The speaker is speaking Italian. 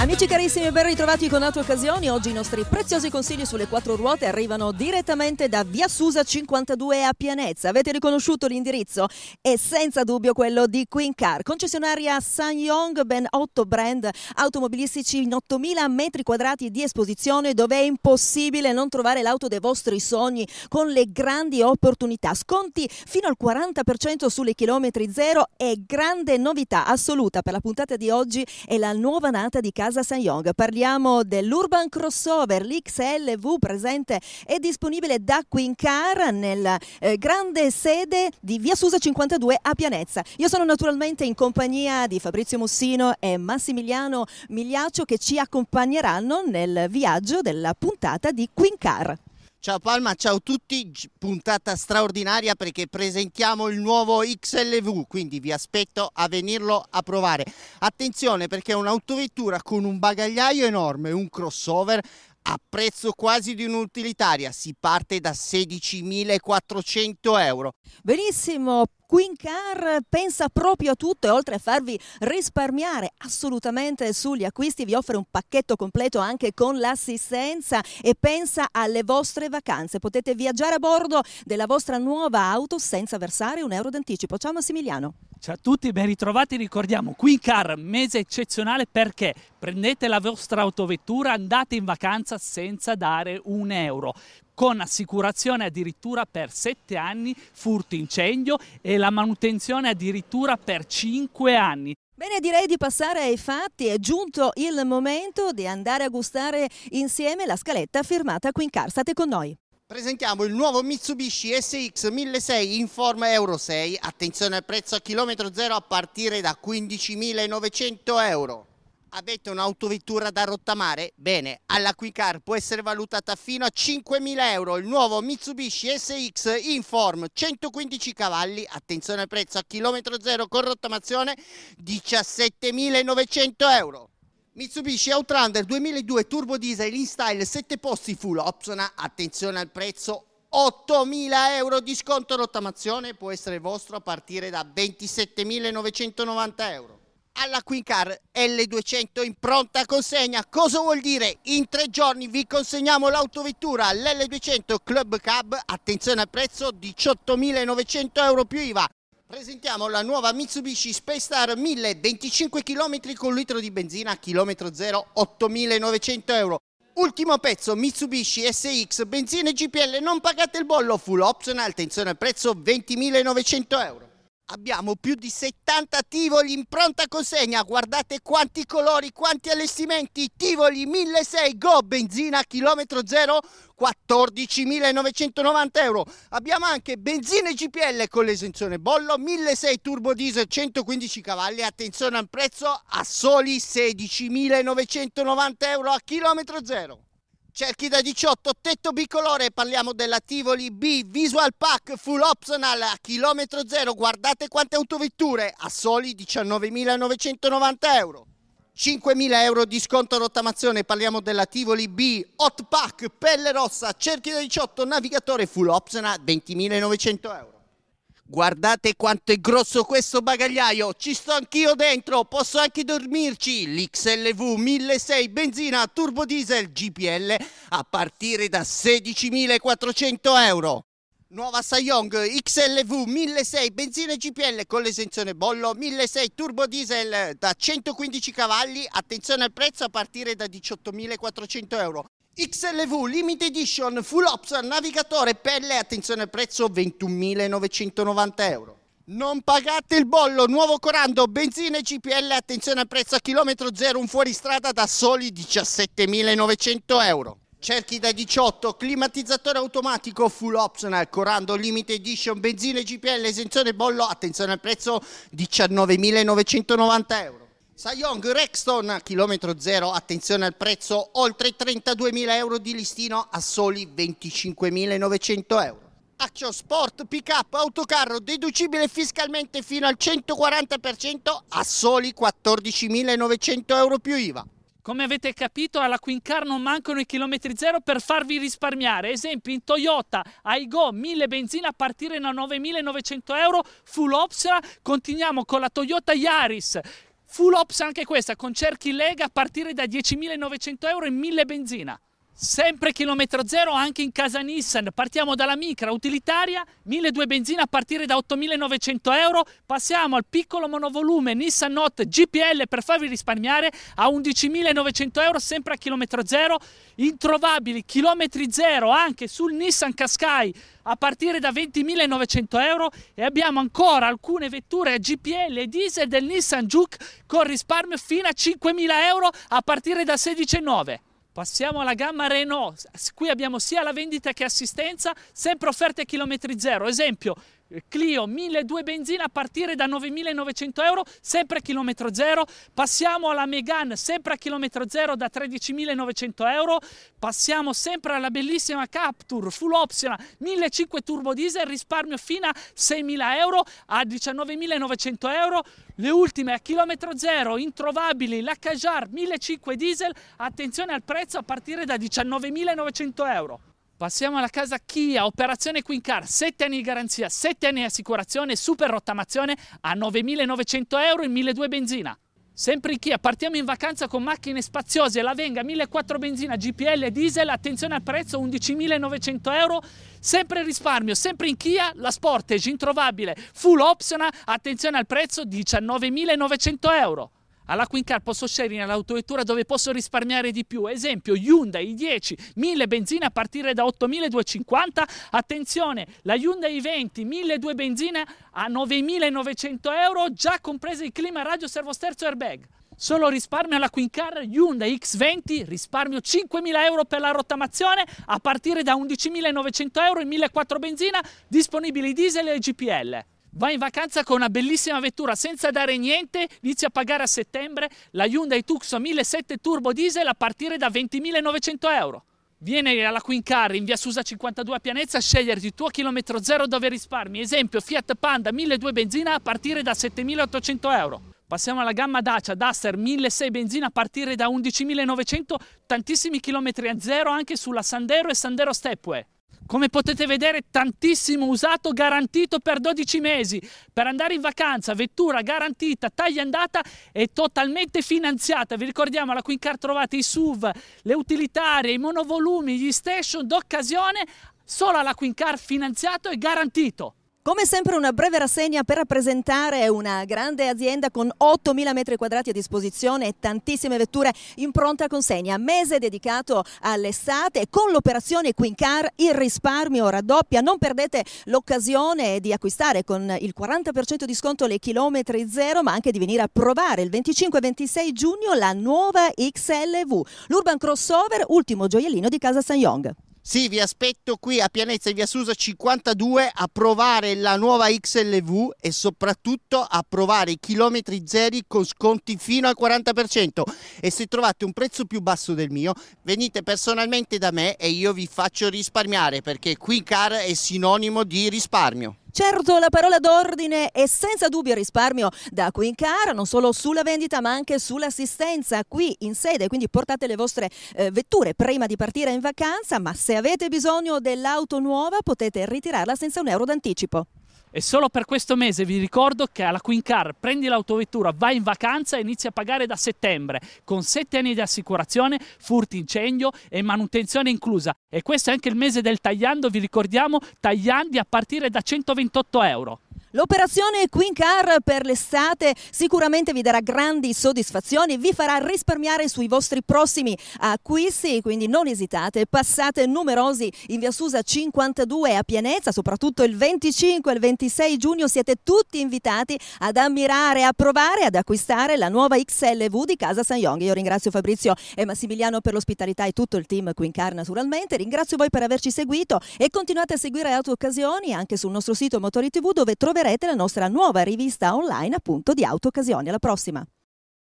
Amici carissimi, ben ritrovati con altre occasioni. Oggi i nostri preziosi consigli sulle quattro ruote arrivano direttamente da Via Susa 52 a Pianezza. Avete riconosciuto l'indirizzo? È senza dubbio quello di Queen Car, concessionaria San Sanyong, ben 8 brand automobilistici in 8000 metri quadrati di esposizione dove è impossibile non trovare l'auto dei vostri sogni con le grandi opportunità. Sconti fino al 40% sulle chilometri zero e grande novità assoluta per la puntata di oggi è la nuova nata di casa Plaza San Yong. Parliamo dell'Urban Crossover, l'XLV presente e disponibile da Quincar nella eh, grande sede di Via Susa 52 a Pianezza. Io sono naturalmente in compagnia di Fabrizio Mussino e Massimiliano Migliaccio che ci accompagneranno nel viaggio della puntata di Quincar. Ciao Palma, ciao a tutti, puntata straordinaria perché presentiamo il nuovo XLV, quindi vi aspetto a venirlo a provare. Attenzione perché è un'autovettura con un bagagliaio enorme, un crossover a prezzo quasi di un'utilitaria si parte da 16.400 euro. Benissimo, Car pensa proprio a tutto e oltre a farvi risparmiare assolutamente sugli acquisti vi offre un pacchetto completo anche con l'assistenza e pensa alle vostre vacanze. Potete viaggiare a bordo della vostra nuova auto senza versare un euro d'anticipo. Ciao Massimiliano. Ciao a tutti, ben ritrovati. Ricordiamo qui in Car, mese eccezionale perché prendete la vostra autovettura, andate in vacanza senza dare un euro con assicurazione addirittura per 7 anni, furto incendio e la manutenzione addirittura per 5 anni. Bene, direi di passare ai fatti. È giunto il momento di andare a gustare insieme la scaletta firmata qui in Car. State con noi. Presentiamo il nuovo Mitsubishi SX 1006 Inform Euro 6, attenzione al prezzo a chilometro zero a partire da 15.900 euro. Avete un'autovettura da rottamare? Bene, alla Quicar può essere valutata fino a 5.000 euro il nuovo Mitsubishi SX Inform 115 cavalli, attenzione al prezzo a chilometro zero con rottamazione 17.900 euro. Mitsubishi Outlander 2002 Turbo Diesel in style 7 posti full option, attenzione al prezzo, 8.000 euro di sconto rottamazione può essere vostro a partire da 27.990 euro. Alla Quincar L200 in pronta consegna, cosa vuol dire? In tre giorni vi consegniamo l'autovettura, l'L200 Club Cab, attenzione al prezzo, 18.900 euro più IVA, Presentiamo la nuova Mitsubishi Space Star 1000, 25 km con litro di benzina, chilometro 0, 8.900 euro. Ultimo pezzo Mitsubishi SX, benzina e GPL, non pagate il bollo, full optional, attenzione al prezzo 20.900 euro. Abbiamo più di 70 tivoli in pronta consegna, guardate quanti colori, quanti allestimenti, tivoli 1.600 Go, benzina chilometro zero 14.990 euro. Abbiamo anche benzina GPL con l'esenzione bollo 1.600 turbo diesel 115 cavalli, attenzione al prezzo a soli 16.990 euro a chilometro zero. Cerchi da 18, tetto bicolore, parliamo della Tivoli B Visual Pack Full Optional a chilometro zero, guardate quante autovetture, a soli 19.990 euro. 5.000 euro di sconto a rottamazione, parliamo della Tivoli B Hot Pack, pelle rossa, cerchi da 18, navigatore full optional, 20.900 euro. Guardate quanto è grosso questo bagagliaio, ci sto anch'io dentro, posso anche dormirci. L'XLV 1006 benzina turbo diesel GPL a partire da 16.400 euro. Nuova Sayong XLV 1006 benzina GPL con l'esenzione bollo 1006 turbo diesel da 115 cavalli, attenzione al prezzo a partire da 18.400 euro. XLV Limited Edition Full Option Navigatore Pelle, attenzione prezzo 21.990 euro. Non pagate il bollo, nuovo corando, benzina e GPL, attenzione prezzo a chilometro zero, un fuoristrada da soli 17.900 euro. Cerchi da 18, climatizzatore automatico full optional, corando limited edition, benzina e GPL, esenzione bollo, attenzione al prezzo 19.990 euro. Sayong Rexton, chilometro zero, attenzione al prezzo, oltre 32.000 euro di listino a soli 25.900 euro. Action Sport Pickup Autocarro deducibile fiscalmente fino al 140% a soli 14.900 euro più IVA. Come avete capito alla Quincar non mancano i chilometri zero per farvi risparmiare. Esempi in Toyota, Aigo, 1000 benzina a partire da 9.900 euro, full optional. Continuiamo con la Toyota Yaris, Full ops anche questa, con cerchi lega a partire da 10.900 euro e 1.000 benzina. Sempre chilometro zero anche in casa Nissan, partiamo dalla micra utilitaria, 1200 benzina a partire da 8.900 euro, passiamo al piccolo monovolume Nissan Note GPL per farvi risparmiare a 11.900 euro sempre a chilometro zero, introvabili chilometri zero anche sul Nissan Qashqai a partire da 20.900 euro e abbiamo ancora alcune vetture a GPL e diesel del Nissan Juke con risparmio fino a 5.000 euro a partire da 16.900. Passiamo alla gamma Renault, qui abbiamo sia la vendita che assistenza, sempre offerte a chilometri zero. Esempio, Clio 1.200 benzina a partire da 9.900 euro, sempre a chilometro zero. Passiamo alla Megane, sempre a chilometro zero da 13.900 euro. Passiamo sempre alla bellissima Capture, full optional 1.500 turbo diesel, risparmio fino a 6.000 euro a 19.900 euro. Le ultime a chilometro zero, introvabili, la Cajar 1.500 diesel, attenzione al prezzo a partire da 19.900 euro. Passiamo alla casa Kia, operazione Quincar, 7 anni di garanzia, 7 anni di assicurazione, super rottamazione a 9.900 euro in 1.200 benzina. Sempre in Kia, partiamo in vacanza con macchine spaziose, la Venga 1.400 benzina, GPL e diesel, attenzione al prezzo 11.900 euro, sempre risparmio, sempre in Kia, la Sportage introvabile, full optional, attenzione al prezzo 19.900 euro alla Quincar posso scegliere l'autovettura dove posso risparmiare di più. Esempio, Hyundai 10, 1000 benzina a partire da 8250. Attenzione, la Hyundai 20, 1200 benzina a 9900 euro, già comprese il clima, radio, servosterzo airbag. Solo risparmio alla Quincar Hyundai X20, risparmio 5.000 euro per la rottamazione a partire da 11.900 euro e 1.400 benzina, disponibili diesel e GPL. Vai in vacanza con una bellissima vettura senza dare niente, inizia a pagare a settembre la Hyundai Tucson 1.7 Turbo Diesel a partire da 20.900 euro. Vieni alla Queen Car in via Susa 52 a Pianezza a sceglierti il tuo chilometro zero dove risparmi. Esempio Fiat Panda 1.200 benzina a partire da 7.800 euro. Passiamo alla gamma Dacia Duster 1.600 benzina a partire da 11.900, tantissimi chilometri a zero anche sulla Sandero e Sandero Stepway come potete vedere tantissimo usato, garantito per 12 mesi, per andare in vacanza, vettura garantita, taglia andata e totalmente finanziata. Vi ricordiamo alla Quincar trovate i SUV, le utilitarie, i monovolumi, gli station d'occasione, solo alla Quincar finanziato e garantito. Come sempre una breve rassegna per rappresentare una grande azienda con 8.000 metri quadrati a disposizione e tantissime vetture in pronta consegna. Mese dedicato all'estate con l'operazione Quincar il risparmio raddoppia. Non perdete l'occasione di acquistare con il 40% di sconto le chilometri zero ma anche di venire a provare il 25-26 giugno la nuova XLV. L'Urban Crossover, ultimo gioiellino di casa San Young. Sì, vi aspetto qui a Pianezza in via Susa 52 a provare la nuova XLV e soprattutto a provare i chilometri zeri con sconti fino al 40%. E se trovate un prezzo più basso del mio, venite personalmente da me e io vi faccio risparmiare perché qui car è sinonimo di risparmio. Certo, la parola d'ordine è senza dubbio risparmio da Quincar, non solo sulla vendita ma anche sull'assistenza qui in sede, quindi portate le vostre eh, vetture prima di partire in vacanza, ma se avete bisogno dell'auto nuova potete ritirarla senza un euro d'anticipo. E solo per questo mese vi ricordo che alla Queen Car prendi l'autovettura, vai in vacanza e inizi a pagare da settembre con 7 anni di assicurazione, furti incendio e manutenzione inclusa. E questo è anche il mese del tagliando, vi ricordiamo tagliandi a partire da 128 euro. L'operazione Queen Car per l'estate sicuramente vi darà grandi soddisfazioni, vi farà risparmiare sui vostri prossimi acquisti, quindi non esitate, passate numerosi in via Susa 52 a Pienezza, soprattutto il 25 e il 26 giugno siete tutti invitati ad ammirare, a provare, ad acquistare la nuova XLV di Casa San Yong. Io ringrazio Fabrizio e Massimiliano per l'ospitalità e tutto il team Queen Car naturalmente, ringrazio voi per averci seguito e continuate a seguire altre occasioni anche sul nostro sito Motori TV dove troverete troverete la nostra nuova rivista online appunto di auto occasioni. Alla prossima!